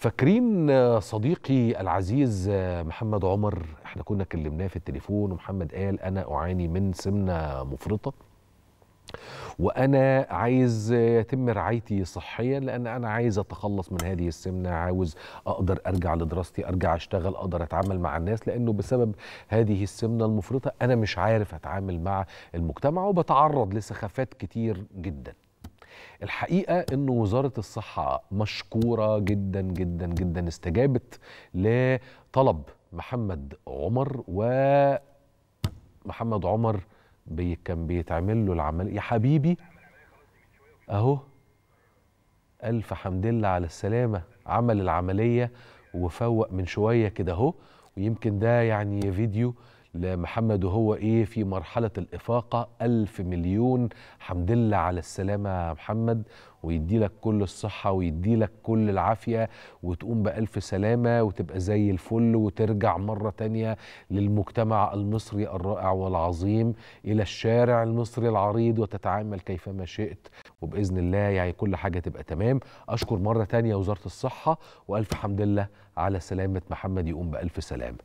فاكرين صديقي العزيز محمد عمر احنا كنا كلمناه في التليفون ومحمد قال انا اعاني من سمنه مفرطه وانا عايز يتم رعايتي صحيا لان انا عايز اتخلص من هذه السمنه عاوز اقدر ارجع لدراستي ارجع اشتغل اقدر اتعامل مع الناس لانه بسبب هذه السمنه المفرطه انا مش عارف اتعامل مع المجتمع وبتعرض لسخافات كتير جدا الحقيقه انه وزاره الصحه مشكوره جدا جدا جدا استجابت لطلب محمد عمر و محمد عمر بي كان بيتعمل له العمل يا حبيبي اهو الف حمد لله على السلامه عمل العمليه وفوق من شويه كده اهو ويمكن ده يعني فيديو لمحمد وهو ايه في مرحله الافاقه الف مليون حمد لله على السلامه يا محمد ويدي لك كل الصحه ويدي لك كل العافيه وتقوم بالف سلامه وتبقى زي الفل وترجع مره تانية للمجتمع المصري الرائع والعظيم الى الشارع المصري العريض وتتعامل كيفما شئت وباذن الله يعني كل حاجه تبقى تمام اشكر مره تانية وزاره الصحه والف حمد لله على سلامه محمد يقوم بالف سلامه